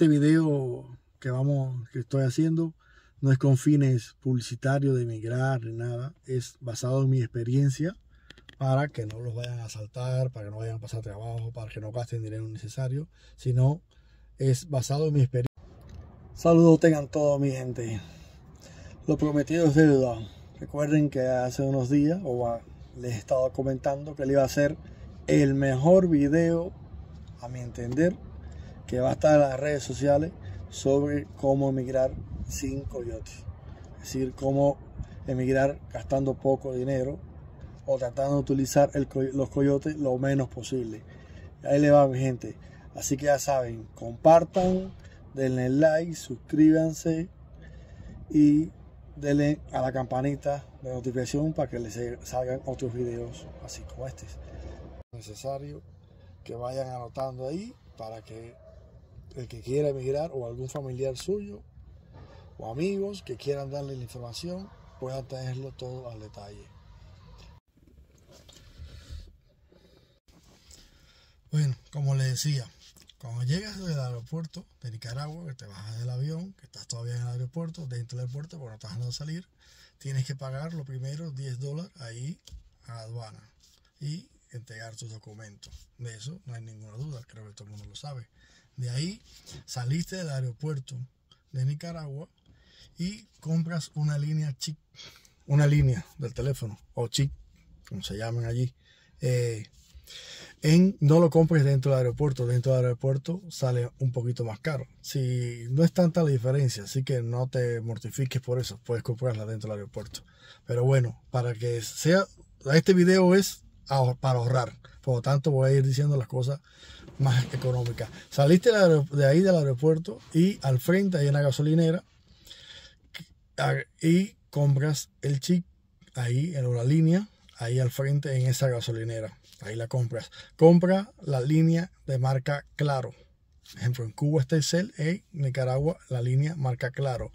este video que vamos, que estoy haciendo, no es con fines publicitarios de emigrar ni nada, es basado en mi experiencia para que no los vayan a asaltar, para que no vayan a pasar trabajo, para que no gasten dinero necesario. sino es basado en mi experiencia. Saludos tengan todo mi gente. Lo prometido es deuda. Recuerden que hace unos días o les he estado comentando que le iba a ser el mejor video, a mi entender, que va a estar en las redes sociales sobre cómo emigrar sin coyotes. Es decir, cómo emigrar gastando poco dinero o tratando de utilizar los coyotes lo menos posible. Ahí le va mi gente. Así que ya saben, compartan, denle like, suscríbanse y denle a la campanita de notificación para que les salgan otros videos así como este. Necesario que vayan anotando ahí para que el que quiera emigrar o algún familiar suyo o amigos que quieran darle la información pueda tenerlo todo al detalle. Bueno, como les decía, cuando llegas del aeropuerto de Nicaragua, que te bajas del avión, que estás todavía en el aeropuerto, dentro del aeropuerto, porque no estás de salir, tienes que pagar lo primero 10 dólares ahí a aduana y entregar tus documentos. De eso no hay ninguna duda, creo que todo el mundo lo sabe. De ahí saliste del aeropuerto de Nicaragua y compras una línea chip, una línea del teléfono o chip, como se llaman allí. Eh, en, no lo compres dentro del aeropuerto, dentro del aeropuerto sale un poquito más caro. Si no es tanta la diferencia, así que no te mortifiques por eso, puedes comprarla dentro del aeropuerto. Pero bueno, para que sea, este video es para ahorrar, por lo tanto voy a ir diciendo las cosas más económica. Saliste de ahí del aeropuerto y al frente hay una gasolinera y compras el chip ahí en la línea, ahí al frente en esa gasolinera. Ahí la compras. Compra la línea de marca Claro. ejemplo, en Cuba está el CEL, en Nicaragua la línea marca Claro.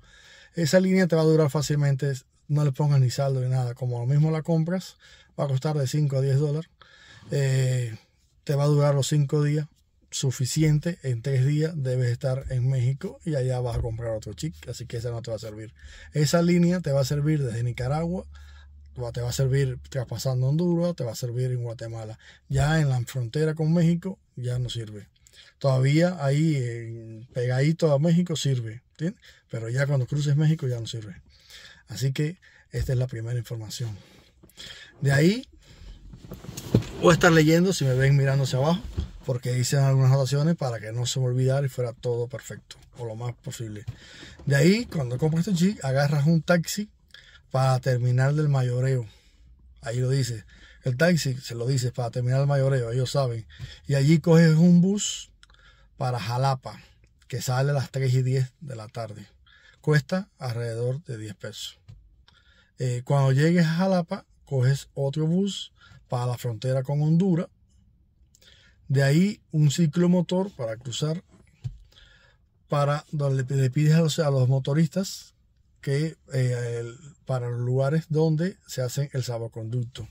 Esa línea te va a durar fácilmente, no le pongas ni saldo ni nada. Como lo mismo la compras, va a costar de 5 a 10 dólares. Eh, te va a durar los 5 días suficiente, en tres días debes estar en México y allá vas a comprar otro chip, así que esa no te va a servir. Esa línea te va a servir desde Nicaragua, te va a servir traspasando Honduras, te va a servir en Guatemala. Ya en la frontera con México ya no sirve. Todavía ahí pegadito a México sirve, pero ya cuando cruces México ya no sirve. Así que esta es la primera información. De ahí voy a estar leyendo si me ven mirando hacia abajo porque hice algunas anotaciones para que no se me olvidara y fuera todo perfecto, o lo más posible. De ahí, cuando compras tu jeep, agarras un taxi para terminar del mayoreo. Ahí lo dice. El taxi se lo dice para terminar el mayoreo, ellos saben. Y allí coges un bus para Jalapa, que sale a las 3 y 10 de la tarde. Cuesta alrededor de 10 pesos. Eh, cuando llegues a Jalapa, coges otro bus para la frontera con Honduras de ahí un ciclomotor para cruzar, para donde le pides a los, motoristas que eh, para los lugares donde se hace el salvoconducto.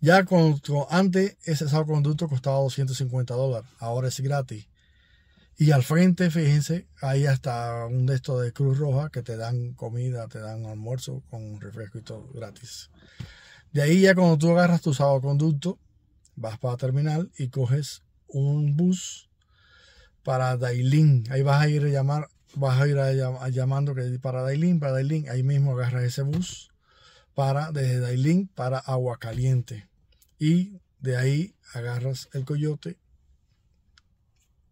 Ya con, antes ese salvoconducto costaba 250 dólares, ahora es gratis. Y al frente, fíjense, ahí hasta un de estos de Cruz Roja que te dan comida, te dan almuerzo con refresco y todo gratis. De ahí ya cuando tú agarras tu salvoconducto, vas para terminal y coges un bus para Dailin. Ahí vas a ir a llamar, vas a ir llamando que para Dailin, para Dailín. Ahí mismo agarras ese bus para desde Dailin para Agua Caliente. Y de ahí agarras el coyote,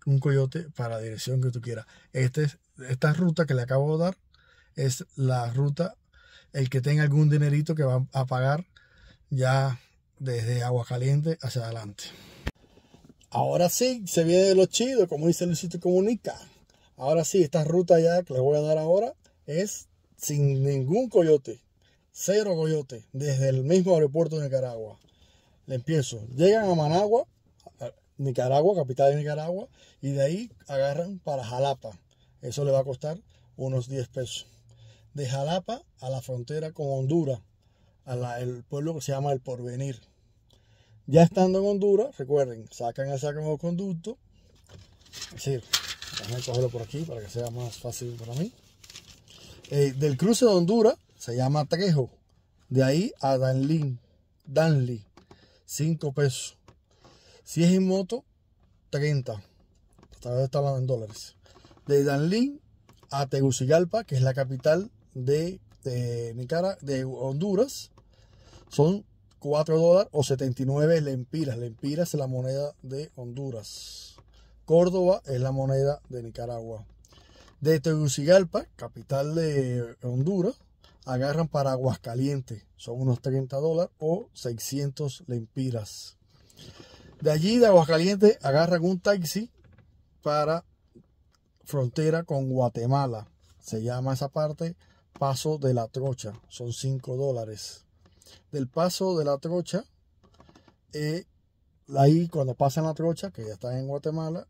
un coyote para la dirección que tú quieras. Este esta ruta que le acabo de dar es la ruta, el que tenga algún dinerito que va a pagar ya desde agua caliente hacia adelante. Ahora sí, se viene de lo chido, como dice el Luisito Comunica. Ahora sí, esta ruta ya que les voy a dar ahora es sin ningún coyote. Cero coyote, desde el mismo aeropuerto de Nicaragua. Le empiezo. Llegan a Managua, Nicaragua, capital de Nicaragua, y de ahí agarran para Jalapa. Eso le va a costar unos 10 pesos. De Jalapa a la frontera con Honduras, a el pueblo que se llama El Porvenir. Ya estando en Honduras, recuerden, sacan el saco conducto. Es decir, a cogerlo por aquí para que sea más fácil para mí. Eh, del cruce de Honduras se llama Trejo. De ahí a Danlin. Danlí. 5 pesos. Si es en moto, 30. Esta vez estaba en dólares. De Danlin a Tegucigalpa, que es la capital de, de, Nicaragua, de Honduras, son 4 dólares o 79 lempiras. Lempiras es la moneda de Honduras. Córdoba es la moneda de Nicaragua. De Tegucigalpa, capital de Honduras, agarran para Aguascalientes. Son unos 30 dólares o 600 lempiras. De allí, de Aguascalientes, agarran un taxi para frontera con Guatemala. Se llama esa parte Paso de la Trocha. Son 5 dólares del paso de la trocha. Eh, ahí cuando pasan la trocha, que ya están en Guatemala,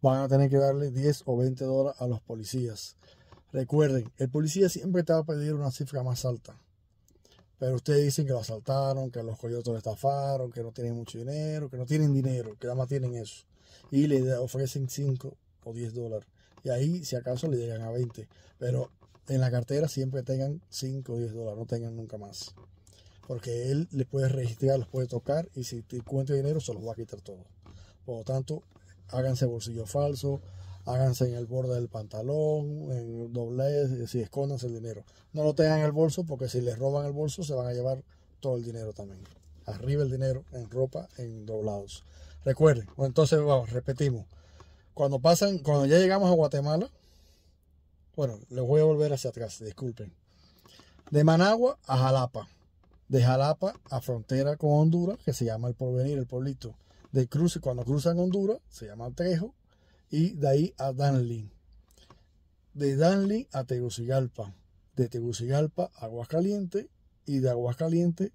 van a tener que darle 10 o 20 dólares a los policías. Recuerden, el policía siempre te va a pedir una cifra más alta. Pero ustedes dicen que lo asaltaron, que los coyotes lo estafaron, que no tienen mucho dinero, que no tienen dinero, que nada más tienen eso. Y le ofrecen 5 o 10 dólares. Y ahí, si acaso, le llegan a 20. Pero en la cartera siempre tengan 5 o 10 dólares, no tengan nunca más porque él le puede registrar, los puede tocar y si te cuenta dinero se los va a quitar todo. Por lo tanto, háganse bolsillo falso, háganse en el borde del pantalón, en doblez, eh, si escondanse el dinero. No lo tengan en el bolso porque si les roban el bolso se van a llevar todo el dinero también. Arriba el dinero, en ropa, en doblados. Recuerden, entonces vamos, repetimos. Cuando pasan, cuando ya llegamos a Guatemala, bueno, les voy a volver hacia atrás, disculpen. De Managua a Jalapa de Jalapa a frontera con Honduras, que se llama el Porvenir, el pueblito de cruce. Cuando cruzan Honduras, se llama Trejo. y de ahí a Danlin. De Danlin a Tegucigalpa, de Tegucigalpa a Aguascalientes, y de Aguascaliente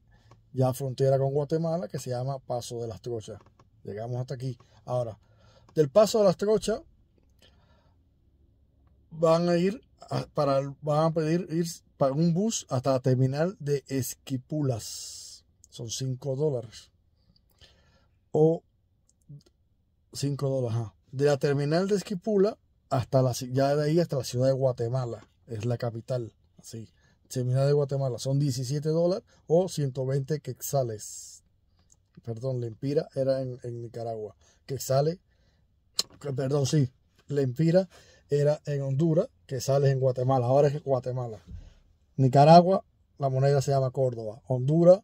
ya frontera con Guatemala, que se llama Paso de las Trochas. Llegamos hasta aquí. Ahora, del Paso de las Trochas van a ir para van a pedir ir para un bus hasta la terminal de Esquipulas. Son 5 dólares. O 5 dólares. De la terminal de Esquipula hasta la, ya de ahí hasta la ciudad de Guatemala. Es la capital. Así. Terminal de Guatemala. Son 17 dólares o 120 quetzales. Perdón, Lempira era en, en Nicaragua. Quetzales. Perdón, sí. Lempira era en Honduras. Quetzales en Guatemala. Ahora es Guatemala. Nicaragua, la moneda se llama Córdoba. Honduras,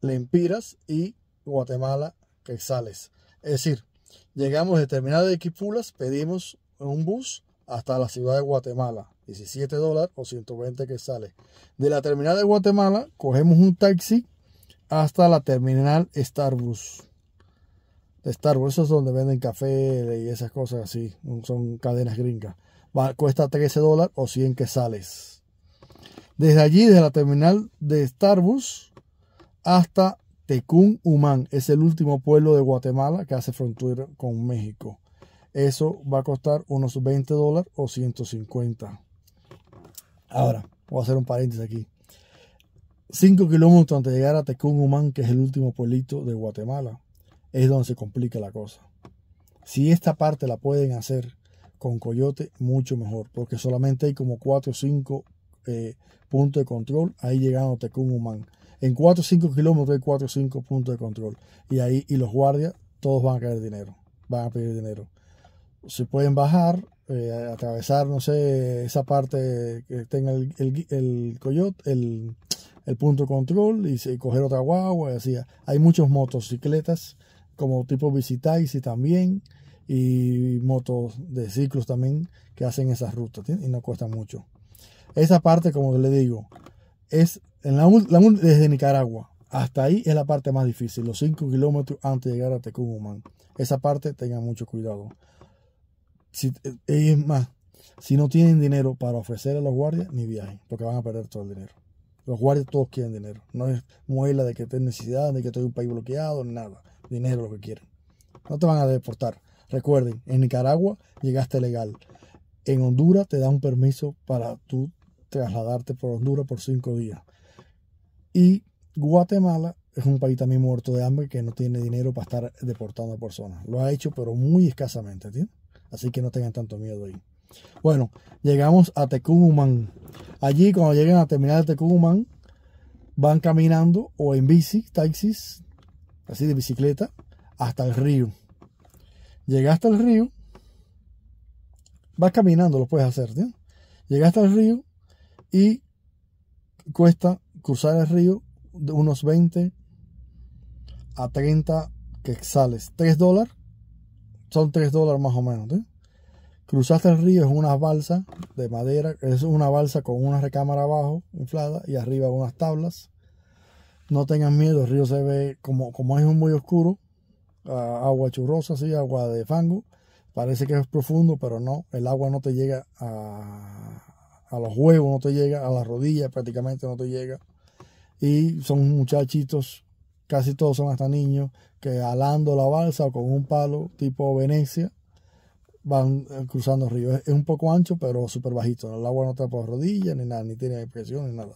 Lempiras y Guatemala, Quezales. Es decir, llegamos de terminal de Quipulas, pedimos un bus hasta la ciudad de Guatemala, 17 dólares o 120 quetzales. De la terminal de Guatemala, cogemos un taxi hasta la terminal Starbucks. De Starbucks, es donde venden café y esas cosas así, son cadenas gringas. cuesta 13 dólares o 100 quetzales. Desde allí, desde la terminal de Starbus hasta Tecún Humán, es el último pueblo de Guatemala que hace frontera con México. Eso va a costar unos 20 dólares o 150. Ahora, voy a hacer un paréntesis aquí. 5 kilómetros antes de llegar a Tecún Humán, que es el último pueblito de Guatemala, es donde se complica la cosa. Si esta parte la pueden hacer con coyote, mucho mejor, porque solamente hay como 4 o 5 eh, punto de control, ahí llegando a Tecumumán. En 4 o 5 kilómetros hay 4 o 5 puntos de control. Y ahí, y los guardias, todos van a caer dinero, van a pedir dinero. se pueden bajar, eh, atravesar, no sé, esa parte que tenga el, coyote, el, punto de control y, coger otra guagua. Así. Hay muchos motocicletas como tipo visitáis y también y motos de ciclos también que hacen esas rutas y no cuesta mucho. Esa parte, como le digo, es en la, desde Nicaragua hasta ahí es la parte más difícil, los 5 kilómetros antes de llegar a Tecumán Esa parte tengan mucho cuidado. Si, eh, es más, si no tienen dinero para ofrecer a los guardias, ni viajen, porque van a perder todo el dinero. Los guardias todos quieren dinero. No es muela de que tengan necesidad, de que estoy un país bloqueado, nada. Dinero es lo que quieren. No te van a deportar. Recuerden, en Nicaragua llegaste legal. En Honduras te dan un permiso para tú trasladarte por Honduras por cinco días. Y Guatemala es un país también muerto de hambre que no tiene dinero para estar deportando a personas. Lo ha hecho, pero muy escasamente, Así que no tengan tanto miedo ahí. Bueno, llegamos a Tecumán. Allí, cuando lleguen a terminar de Tecumán, van caminando o en bici, taxis, así de bicicleta, hasta el río. hasta al río, vas caminando, lo puedes hacer, llegas hasta al río y cuesta cruzar el río de unos 20 a 30 quetzales. 3 dólares. Son 3 dólares más o menos. Cruzaste el río, es una balsa de madera. Es una balsa con una recámara abajo inflada y arriba unas tablas. No tengan miedo, el río se ve como, como es muy oscuro. agua churrosa, sí, agua de fango. Parece que es profundo, pero no. El agua no te llega a, a los huevos no te llega, a las rodillas prácticamente no te llega. Y son muchachitos, casi todos son hasta niños, que alando la balsa o con un palo tipo Venecia van eh, cruzando el río. Es, un poco ancho, pero súper bajito. El agua no te por rodillas ni nada, ni tiene presión ni nada.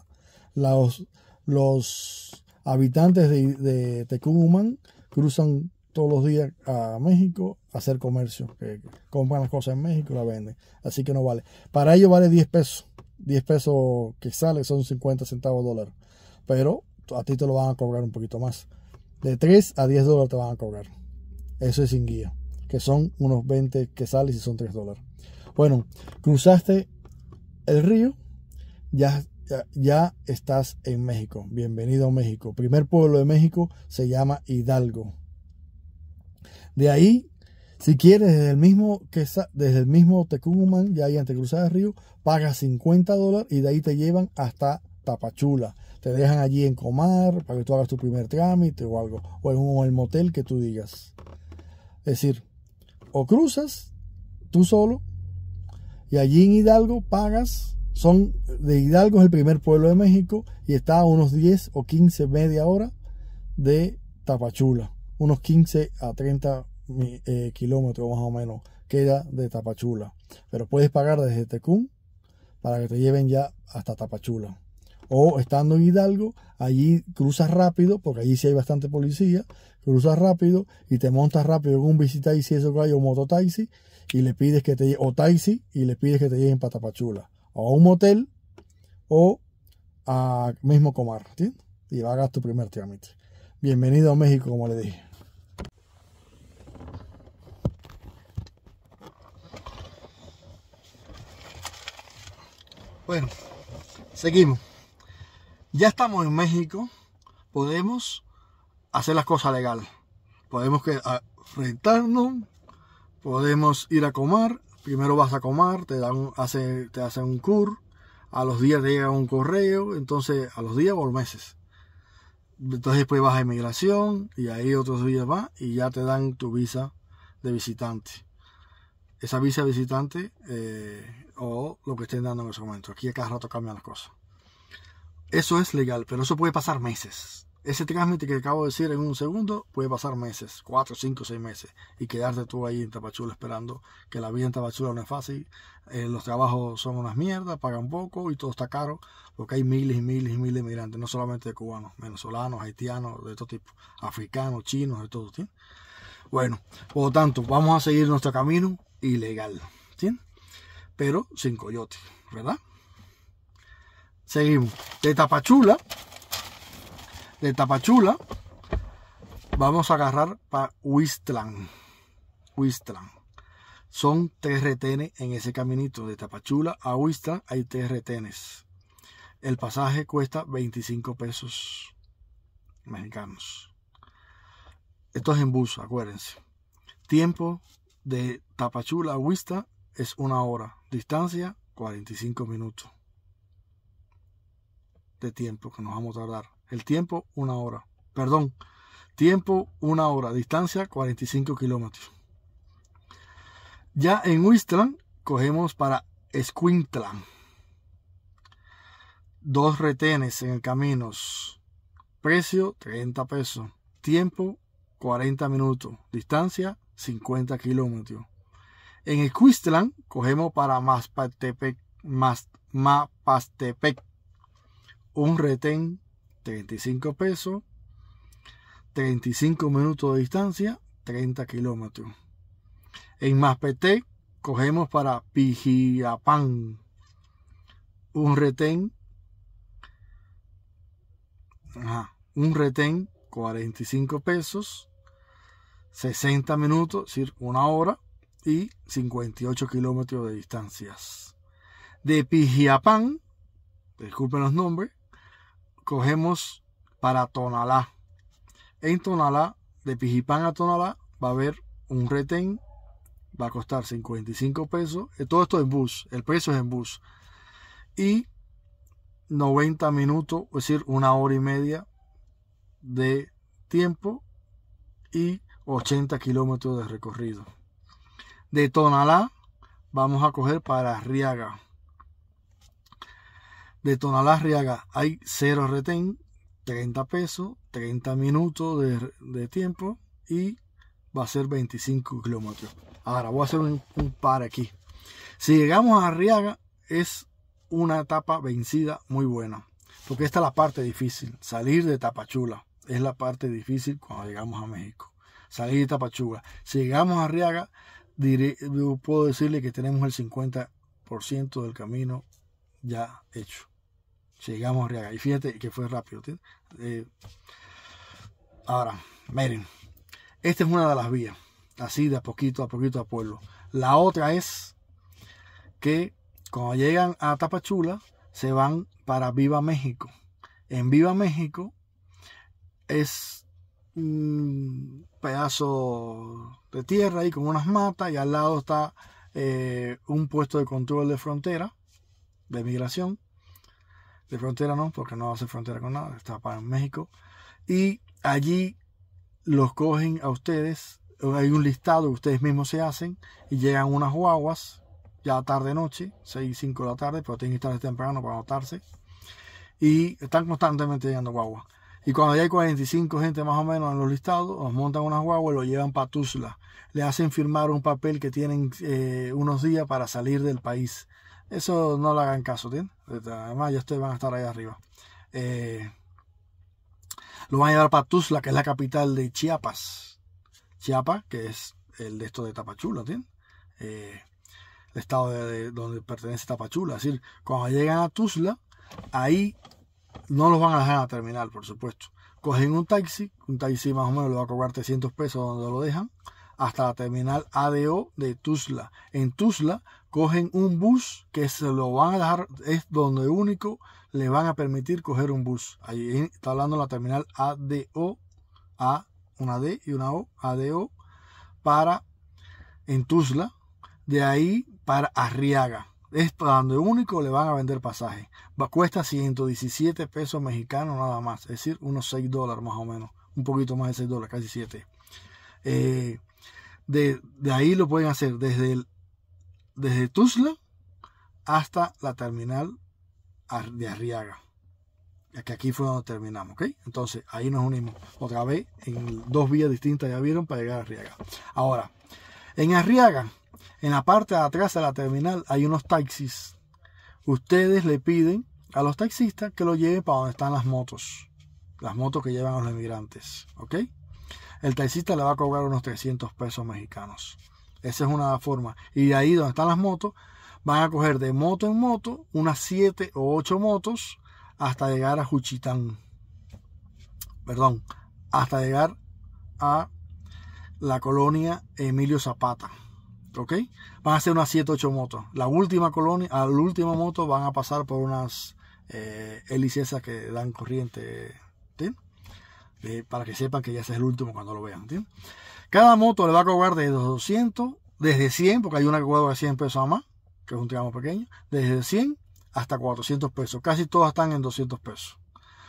Los, los habitantes de, de Tecumán cruzan todos los días a México a hacer comercio, que compran las cosas en México y las venden. Así que no vale. Para ello vale 10 pesos. 10 pesos que sale son 50 centavos de dólar. Pero a ti te lo van a cobrar un poquito más. De 3 a 10 dólares te van a cobrar. Eso es sin guía. Que son unos 20 que sales y son 3 dólares. Bueno, cruzaste el río. Ya ya, ya, estás en México. Bienvenido a México. Primer pueblo de México se llama Hidalgo. De ahí, si quieres, desde el mismo, que, desde el mismo Tecumán, ya ahí ante Cruzada Río, pagas 50 dólares y de ahí te llevan hasta Tapachula. Te dejan allí en Comar para que tú hagas tu primer trámite o algo, o en, el motel que tú digas. Es decir, o cruzas tú solo y allí en Hidalgo pagas, son de Hidalgo es el primer pueblo de México y está a unos 10 o 15, media hora de Tapachula unos 15 a 30 eh, kilómetros más o menos queda de Tapachula. Pero puedes pagar desde Tecún para que te lleven ya hasta Tapachula. O estando en Hidalgo, allí cruzas rápido, porque allí sí hay bastante policía, cruzas rápido y te montas rápido en un visitaxi, eso que hay, o mototaxi, y le pides que te o taxi, y le pides que te lleguen para Tapachula. O a un motel, o a mismo comar, Y hagas tu primer trámite. Bienvenido a México, como le dije. Bueno, seguimos. Ya estamos en México, podemos hacer las cosas legales. Podemos que, ah, rentarnos, podemos ir a comer. Primero vas a comer, te, dan, te hacen un cur, a los días te llega un correo, entonces a los días o meses. Entonces después vas a inmigración y ahí otros días vas y ya te dan tu visa de visitante esa visa visitante eh, o lo que estén dando en ese momento. Aquí a cada rato cambian las cosas. Eso es legal, pero eso puede pasar meses. Ese trámite que acabo de decir en un segundo puede pasar meses, cuatro, cinco, seis meses, y quedarte tú ahí en Tapachula esperando que la vida en Tapachula no es fácil, eh, los trabajos son unas mierdas, pagan poco y todo está caro, porque hay miles y miles y miles de migrantes, no solamente de cubanos, venezolanos, haitianos, de todo tipo, africanos, chinos, de todo tipo. Bueno, por lo tanto, vamos a seguir nuestro camino, ilegal, ¿sí? Pero sin coyote, ¿verdad? Seguimos. De Tapachula, de Tapachula, vamos a agarrar para Huistlán. Huistlán. Son tres retenes en ese caminito. De Tapachula a Huistlán hay tres retenes. El pasaje cuesta 25 pesos mexicanos. Esto es en bus, acuérdense. Tiempo de Tapachula a Huista es una hora, distancia 45 minutos de tiempo que nos vamos a tardar. El tiempo, una hora. Perdón, tiempo, una hora. Distancia, 45 kilómetros. Ya en Huistlan, cogemos para Escuintlan. Dos retenes en el camino. Precio, 30 pesos. Tiempo, 40 minutos. Distancia, 50 kilómetros. En el Cuistlán cogemos para Maspastepec, Mapastepec un retén 35 pesos, 35 minutos de distancia, 30 kilómetros. En Maspetec cogemos para Pijiapán un retén un retén 45 pesos, 60 minutos, es decir, una hora y 58 kilómetros de distancias. De Pijiapán, disculpen los nombres, cogemos para Tonalá. En Tonalá, de Pijipán a Tonalá, va a haber un retén, va a costar 55 pesos. Eh, todo esto en bus, el precio es en bus. Y 90 minutos, es decir, una hora y media de tiempo y 80 kilómetros de recorrido. De Tonalá vamos a coger para Riaga. De Tonalá a Riaga hay cero retén, 30 pesos, 30 minutos de, tiempo y va a ser 25 kilómetros. Ahora voy a hacer un, un par aquí. Si llegamos a Riaga es una etapa vencida muy buena. Porque esta es la parte difícil. Salir de Tapachula es la parte difícil cuando llegamos a México salir de Tapachula. llegamos a Riaga. puedo decirle que tenemos el 50% del camino ya hecho. llegamos a Riaga Y fíjate que fue rápido. Eh, ahora, miren, esta es una de las vías. Así de a poquito a poquito a pueblo. La otra es que cuando llegan a Tapachula, se van para Viva México. En Viva México es un pedazo de tierra ahí con unas matas y al lado está eh, un puesto de control de frontera, de migración, de frontera no, porque no hace frontera con nada, está para México, y allí los cogen a ustedes, hay un listado que ustedes mismos se hacen y llegan unas guaguas, ya tarde noche, 6, 5 de la tarde, pero tienen que estar temprano para anotarse, y están constantemente llegando guaguas. Y cuando ya hay 45 gente más o menos en los listados, los montan unas guagua y lo llevan para Tuzla. Le hacen firmar un papel que tienen eh, unos días para salir del país. Eso no le hagan caso, ¿tien? Este, además, ya ustedes van a estar ahí arriba. Eh, lo van a llevar para Tuzla, que es la capital de Chiapas. Chiapas, que es el de esto de Tapachula, ¿entiendes? Eh, el estado donde pertenece Tapachula. Es decir, cuando llegan a Tuzla, ahí no los van a dejar a terminal, por supuesto. Cogen un taxi, un taxi más o menos le va a cobrar 300 pesos donde lo dejan, hasta la terminal ADO de Tuzla. En Tuzla cogen un bus que se lo van a dejar, es donde único le van a permitir coger un bus. Ahí está hablando la terminal ADO, A, una D y una O, ADO, para en Tuzla, de ahí para Arriaga es para donde único le van a vender pasaje. Va, cuesta 117 pesos mexicanos nada más, es decir, unos 6 dólares más o menos, un poquito más de 6 dólares, casi 7. Eh, de, ahí lo pueden hacer desde, el, desde Tuzla hasta la terminal de Arriaga. Que aquí fue donde terminamos, Entonces ahí nos unimos otra vez en dos vías distintas, ya vieron, para llegar a Arriaga. Ahora, en Arriaga en la parte de atrás de la terminal hay unos taxis. Ustedes le piden a los taxistas que lo lleven para donde están las motos. Las motos que llevan a los emigrantes. ¿Ok? El taxista le va a cobrar unos 300 pesos mexicanos. Esa es una forma. Y de ahí donde están las motos, van a coger de moto en moto unas 7 o 8 motos hasta llegar a Juchitán. Perdón, hasta llegar a la colonia Emilio Zapata. ¿ok? Van a ser unas 7, 8 motos. La última colonia, a la última moto van a pasar por unas eh, hélices que dan corriente, para que sepan que ya es el último cuando lo vean, Cada moto le va a cobrar desde 200, desde 100, porque hay una que cobra 100 pesos a más, que es un tramo pequeño, desde 100 hasta 400 pesos. Casi todas están en 200 pesos.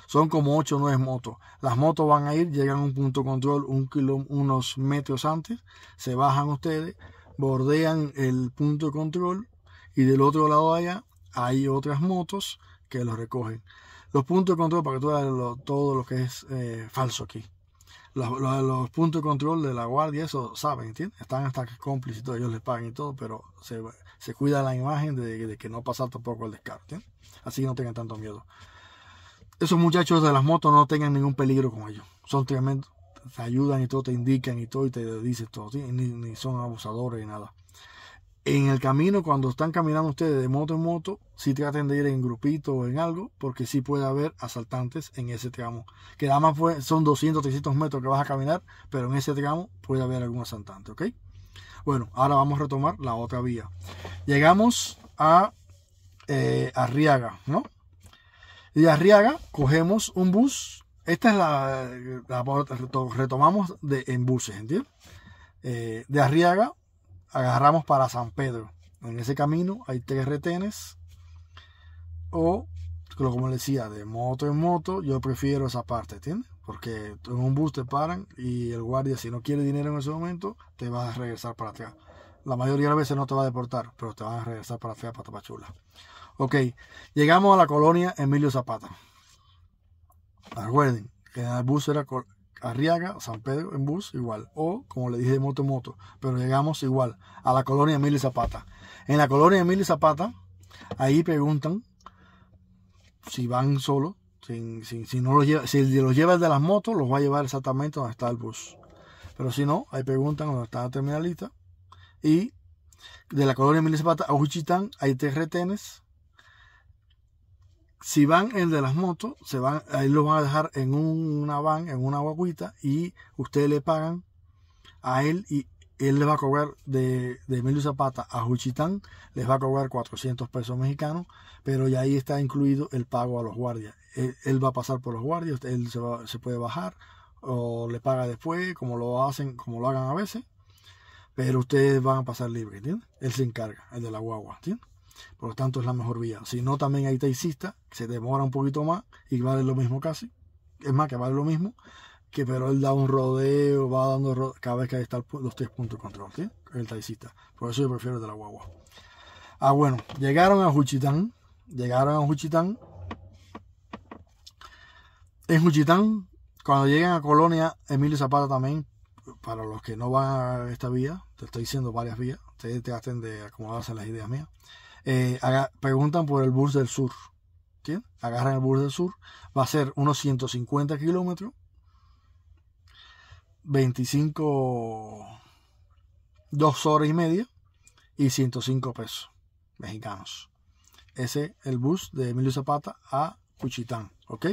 Son como 8 o 9 motos. Las motos van a ir, llegan a un punto control unos metros antes, se bajan ustedes, bordean el punto de control y del otro lado allá hay otras motos que los recogen. Los puntos de control, para que tú veas todo lo que es eh, falso aquí. Los, puntos de control de la guardia, eso saben, ¿entiendes? Están hasta cómplices, ellos les pagan y todo, pero se, cuida la imagen de, que no pasa tampoco el descarte Así que no tengan tanto miedo. Esos muchachos de las motos no tengan ningún peligro con ellos. Son tremendos, te ayudan y todo, te indican y todo, y te dicen todo, ni, son abusadores ni nada. En el camino, cuando están caminando ustedes de moto en moto, sí traten de ir en grupito o en algo, porque sí puede haber asaltantes en ese tramo. Que nada más son 200, 300 metros que vas a caminar, pero en ese tramo puede haber algún asaltante, ¿ok? Bueno, ahora vamos a retomar la otra vía. Llegamos a eh, Arriaga, ¿no? Y Arriaga cogemos un bus esta es la, retomamos de, en buses, ¿entiendes? Eh, de Arriaga agarramos para San Pedro. En ese camino hay tres retenes o, como decía, de moto en moto, yo prefiero esa parte, ¿entiendes? Porque en un bus te paran y el guardia, si no quiere dinero en ese momento, te va a regresar para atrás. La mayoría de las veces no te va a deportar, pero te van a regresar para atrás, para pachula. Ok, llegamos a la colonia Emilio Zapata. Recuerden, el Bus era Arriaga, San Pedro en bus, igual. O, como le dije, de moto moto. Pero llegamos igual a la colonia Emilio Zapata. En la colonia Emilio Zapata, ahí preguntan si van solo, Si, no los lleva, si de las motos, los va a llevar exactamente donde está el bus. Pero si no, ahí preguntan donde está la terminalita. Y de la colonia Emilio Zapata a Juchitán hay tres retenes si van el de las motos, se van, ahí los van a dejar en una van, en una guaguita, y ustedes le pagan a él y él les va a cobrar de, de Emilio Zapata a Juchitán, les va a cobrar 400 pesos mexicanos, pero ya ahí está incluido el pago a los guardias. Él, va a pasar por los guardias, él se, puede bajar o le paga después, como lo hacen, como lo hagan a veces, pero ustedes van a pasar libre, ¿entiendes? Él se encarga, el de la guagua, ¿entiendes? Por lo tanto, es la mejor vía. Si no, también hay Taicista se demora un poquito más y vale lo mismo casi. Es más, que vale lo mismo, que pero él da un rodeo, va dando cada vez que hay estar pues, los tres puntos de control, El taxista. Por eso yo prefiero de la guagua. Ah, bueno, llegaron a Juchitán. Llegaron a Juchitán. En Juchitán, cuando llegan a Colonia, Emilio Zapata también, para los que no van a esta vía, te estoy diciendo varias vías, ustedes te hacen de acomodarse las ideas mías. Eh, preguntan por el bus del sur. ¿quién? Agarran el bus del sur. Va a ser unos 150 kilómetros. 25, 2 horas y media y 105 pesos mexicanos. Ese es el bus de Emilio Zapata a Cuchitán, ¿ok?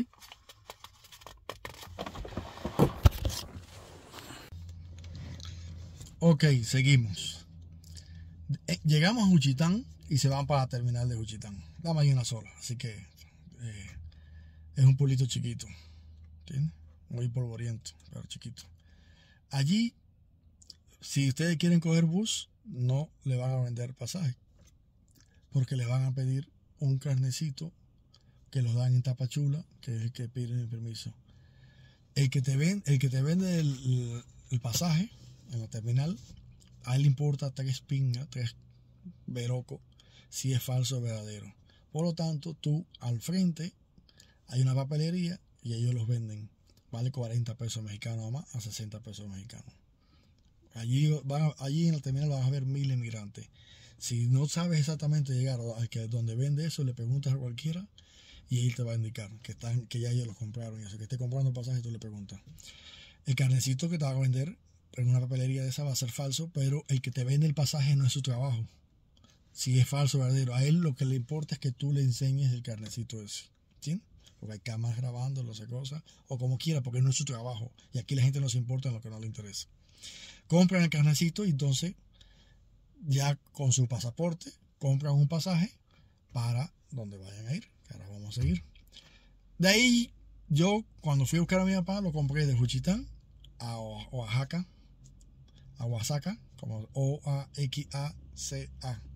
Ok, seguimos. Eh, llegamos a Uchitán y se van para la terminal de Juchitán. La hay una sola, así que eh, es un pueblito chiquito, Muy polvoriento, pero chiquito. Allí, si ustedes quieren coger bus, no le van a vender pasaje, porque les van a pedir un carnecito que los dan en Tapachula, que es el que piden el permiso. El que te, vende el, el pasaje en la terminal, a él le importa tres pingas, tres verocos si es falso o verdadero. Por lo tanto, tú al frente hay una papelería y ellos los venden. Vale 40 pesos mexicanos o más a 60 pesos mexicanos. Allí, allí en el terminal vas a ver mil inmigrantes. Si no sabes exactamente llegar a donde vende eso, le preguntas a cualquiera y él te va a indicar que, están, que ya ellos los compraron. Y eso que esté comprando pasajes, tú le preguntas. El carnecito que te va a vender en una papelería de esa va a ser falso, pero el que te vende el pasaje no es su trabajo si es falso verdadero. A él lo que le importa es que tú le enseñes el carnecito ese. ¿Sí? Porque hay cámaras grabando, lo cosas, o como quiera, porque no es su trabajo. Y aquí la gente no se importa en lo que no le interesa. Compran el carnecito y entonces, ya con su pasaporte, compran un pasaje para donde vayan a ir. Que ahora vamos a seguir. De ahí, yo cuando fui a buscar a mi papá, lo compré de Juchitán a Oaxaca, a Oaxaca, como O-A-X-A-C-A. a x a c a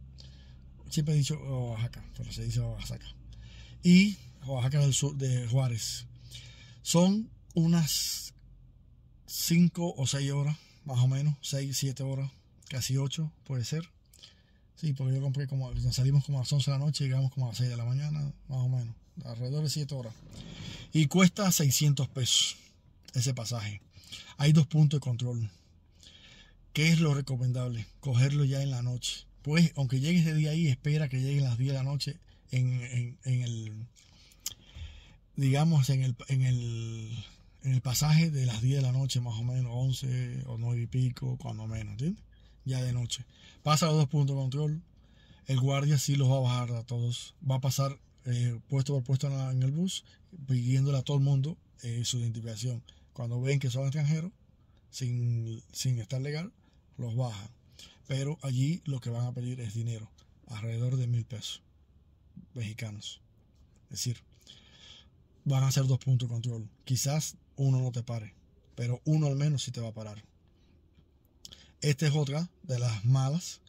siempre he dicho Oaxaca, pero se dice Oaxaca. Y Oaxaca del sur de Juárez. Son unas 5 o 6 horas, más o menos, 6, 7 horas, casi 8 puede ser. Sí, porque yo compré como, salimos como a las 11 de la noche, llegamos como a las 6 de la mañana, más o menos, alrededor de 7 horas. Y cuesta 600 pesos ese pasaje. Hay dos puntos de control. ¿Qué es lo recomendable? Cogerlo ya en la noche pues aunque llegues ese día ahí, espera que lleguen las 10 de la noche en, el, digamos, en el, en el, pasaje de las 10 de la noche, más o menos, 11 o 9 y pico, cuando menos, Ya de noche. Pasa los dos puntos de control. El guardia sí los va a bajar a todos. Va a pasar eh, puesto por puesto en, el bus, pidiéndole a todo el mundo eh, su identificación. Cuando ven que son extranjeros, sin, sin estar legal, los bajan pero allí lo que van a pedir es dinero, alrededor de mil pesos mexicanos. Es decir, van a hacer dos puntos de control. Quizás uno no te pare, pero uno al menos sí te va a parar. Esta es otra de las malas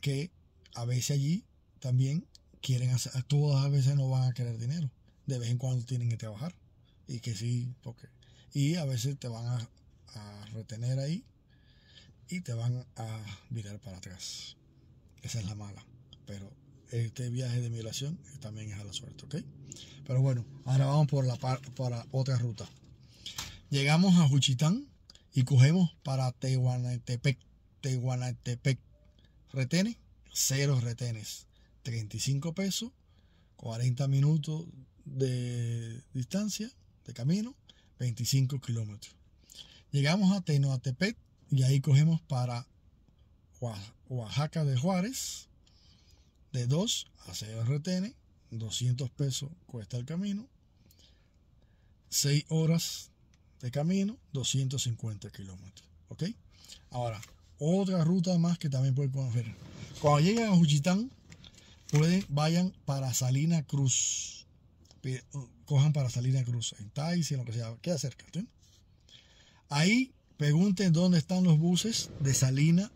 que a veces allí también quieren hacer, todas a veces no van a querer dinero. De vez en cuando tienen que trabajar. Y que sí, porque. Y a veces te van a, a retener ahí y te van a mirar para atrás. Esa es la mala. Pero este viaje de migración también es a la suerte, Pero bueno, ahora vamos por la para otra ruta. Llegamos a Juchitán y cogemos para Tehuantepec. Tehuantepec. Retenes, cero retenes. 35 pesos, 40 minutos de distancia, de camino, 25 kilómetros. Llegamos a Tenoatepec y ahí cogemos para Oaxaca de Juárez, de 2 a RTN, 200 pesos cuesta el camino. 6 horas de camino, 250 kilómetros. ¿Ok? Ahora, otra ruta más que también pueden conocer. Cuando lleguen a Juchitán, pueden, vayan para Salina Cruz. Cojan para Salina Cruz, en Tais, en lo que sea, queda cerca. Ahí Pregunten dónde están los buses de Salina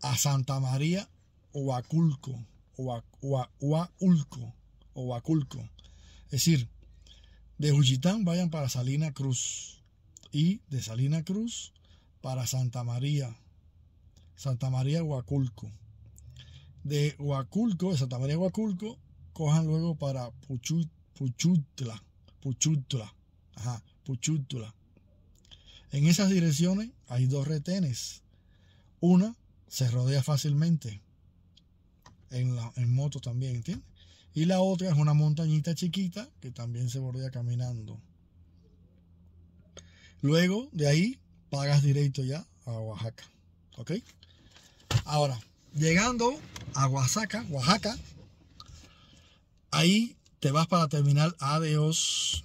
a Santa María o a Culco. O a, o Es decir, de Juchitán vayan para Salina Cruz. Y de Salina Cruz para Santa María. Santa María Huaculco. De Huaculco, de Santa María Huaculco, cojan luego para Puchutla. Puchutla. Ajá, Puchutla. En esas direcciones hay dos retenes. Una se rodea fácilmente en, moto también, ¿entiendes? Y la otra es una montañita chiquita que también se bordea caminando. Luego de ahí pagas directo ya a Oaxaca. ¿Ok? Ahora, llegando a Oaxaca, Oaxaca, ahí te vas para terminal Adiós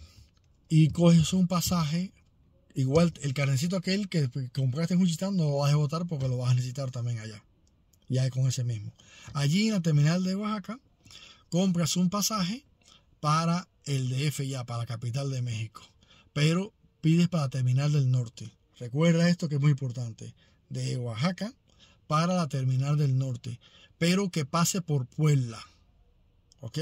y coges un pasaje igual el carnecito aquel que compraste en Juchitán no lo vas a botar porque lo vas a necesitar también allá. Ya con ese mismo. Allí en la terminal de Oaxaca, compras un pasaje para el DF ya, para la capital de México. Pero pides para la terminal del norte. Recuerda esto que es muy importante. De Oaxaca para la terminal del norte. Pero que pase por Puebla. ¿Ok?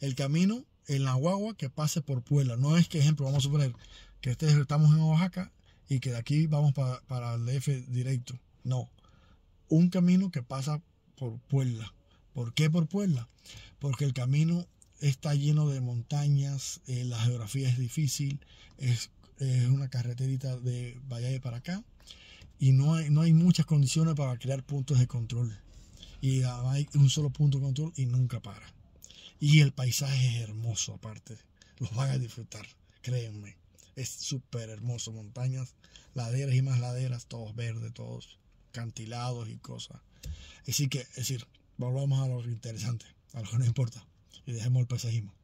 El camino en la guagua que pase por Puebla. No es que, ejemplo, vamos a suponer, que este estamos en Oaxaca y que de aquí vamos para, el DF directo. No, un camino que pasa por Puebla. ¿Por qué por Puebla? Porque el camino está lleno de montañas, eh, la geografía es difícil, es, una carreterita de Valle para acá y no hay, no hay muchas condiciones para crear puntos de control. Y hay un solo punto de control y nunca para. Y el paisaje es hermoso aparte. Los van a disfrutar, créanme. Es súper hermoso. Montañas, laderas y más laderas, todos verdes, todos cantilados y cosas. Así que, es decir, volvamos a lo interesante, a lo que no importa. Y dejemos el paisajismo.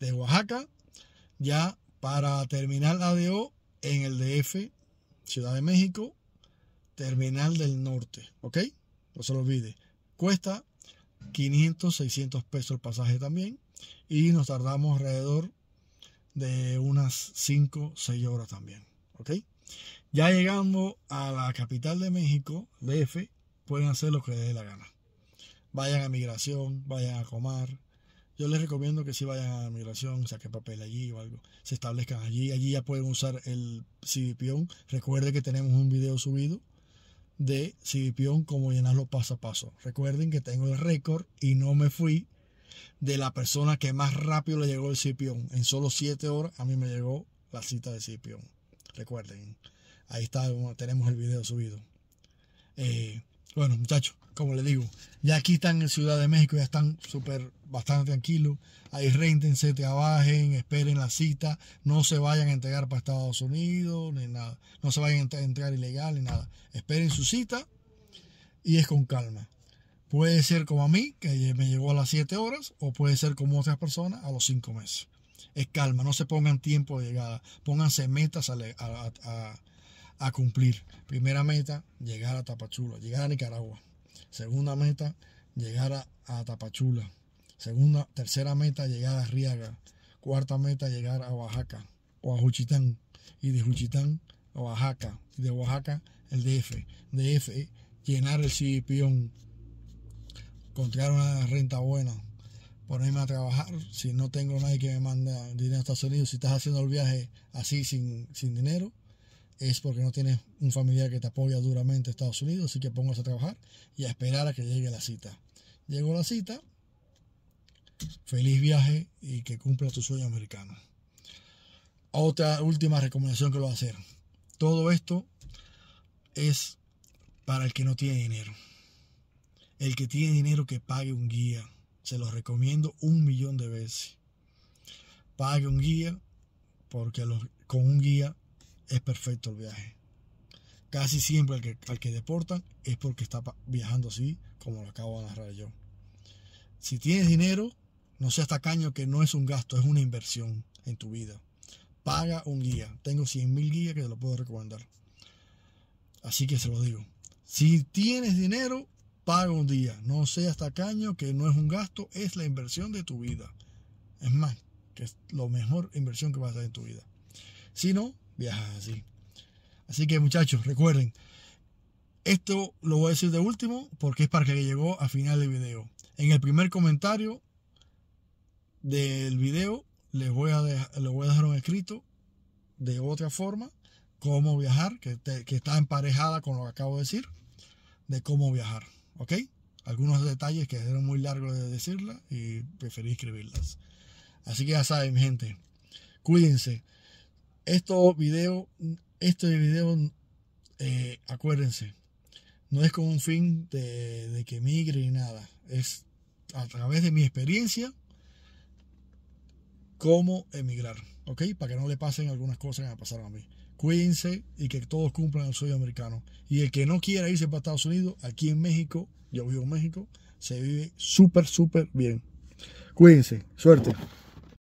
De Oaxaca, ya para terminar la DO en el DF, Ciudad de México, Terminal del Norte. ¿Ok? No se lo olvide. Cuesta 500, 600 pesos el pasaje también. Y nos tardamos alrededor de unas 5, 6 horas también. ¿Ok? Ya llegando a la capital de México, DF, pueden hacer lo que les dé la gana. Vayan a migración, vayan a comer. Yo les recomiendo que si vayan a migración, saquen papel allí o algo, se establezcan allí. Allí ya pueden usar el cibipión Recuerden que tenemos un video subido de Civipión, cómo llenarlo paso a paso. Recuerden que tengo el récord y no me fui de la persona que más rápido le llegó el Cipión. En solo 7 horas a mí me llegó la cita de Cipión. Recuerden, ahí está, tenemos el video subido. Eh, bueno, muchachos, como les digo, ya aquí están en Ciudad de México, ya están súper, bastante tranquilos. Ahí réntense, te abajen, esperen la cita. No se vayan a entregar para Estados Unidos, ni nada. No se vayan a entregar ilegal, ni nada. Esperen su cita y es con calma. Puede ser como a mí, que me llegó a las 7 horas, o puede ser como otras personas a los 5 meses. Es calma, no se pongan tiempo de llegada, pónganse metas a, cumplir. Primera meta, llegar a Tapachula, llegar a Nicaragua. Segunda meta, llegar a, Tapachula. Segunda, tercera meta, llegar a Riaga. Cuarta meta, llegar a Oaxaca o a Juchitán. Y de Juchitán a Oaxaca. Y de Oaxaca, el DF. DF, llenar el cipión encontrar una renta buena, ponerme a trabajar, si no tengo nadie que me manda dinero a Estados Unidos, si estás haciendo el viaje así sin, dinero, es porque no tienes un familiar que te apoya duramente a Estados Unidos, así que pongas a trabajar y a esperar a que llegue la cita. Llegó la cita, feliz viaje y que cumpla tu sueño americano. Otra última recomendación que lo voy a hacer. Todo esto es para el que no tiene dinero. El que tiene dinero que pague un guía. Se los recomiendo un millón de veces. Pague un guía porque con un guía es perfecto el viaje. Casi siempre al que, deportan es porque está viajando así, como lo acabo de narrar yo. Si tienes dinero, no seas tacaño que no es un gasto, es una inversión en tu vida. Paga un guía. Tengo 100 mil guías que te lo puedo recomendar. Así que se lo digo. Si tienes dinero, Paga un día, no seas tacaño, que no es un gasto, es la inversión de tu vida. Es más, que es la mejor inversión que vas a hacer en tu vida. Si no, viajas así. Así que muchachos, recuerden, esto lo voy a decir de último porque es para que llegó a final del video. En el primer comentario del video les voy a, dejar, voy a dejar un escrito de otra forma, cómo viajar, que, que está emparejada con lo que acabo de decir, de cómo viajar. ¿Ok? Algunos detalles que eran muy largos de decirla y preferí escribirlas. Así que ya saben, gente. Cuídense. Esto video, este video, eh, acuérdense, no es con un fin de, que migre ni nada. Es a través de mi experiencia cómo emigrar, ¿ok? Para que no le pasen algunas cosas que me pasaron a mí cuídense y que todos cumplan el sueño americano. Y el que no quiera irse para Estados Unidos, aquí en México, yo vivo en México, se vive súper, súper bien. Cuídense, suerte.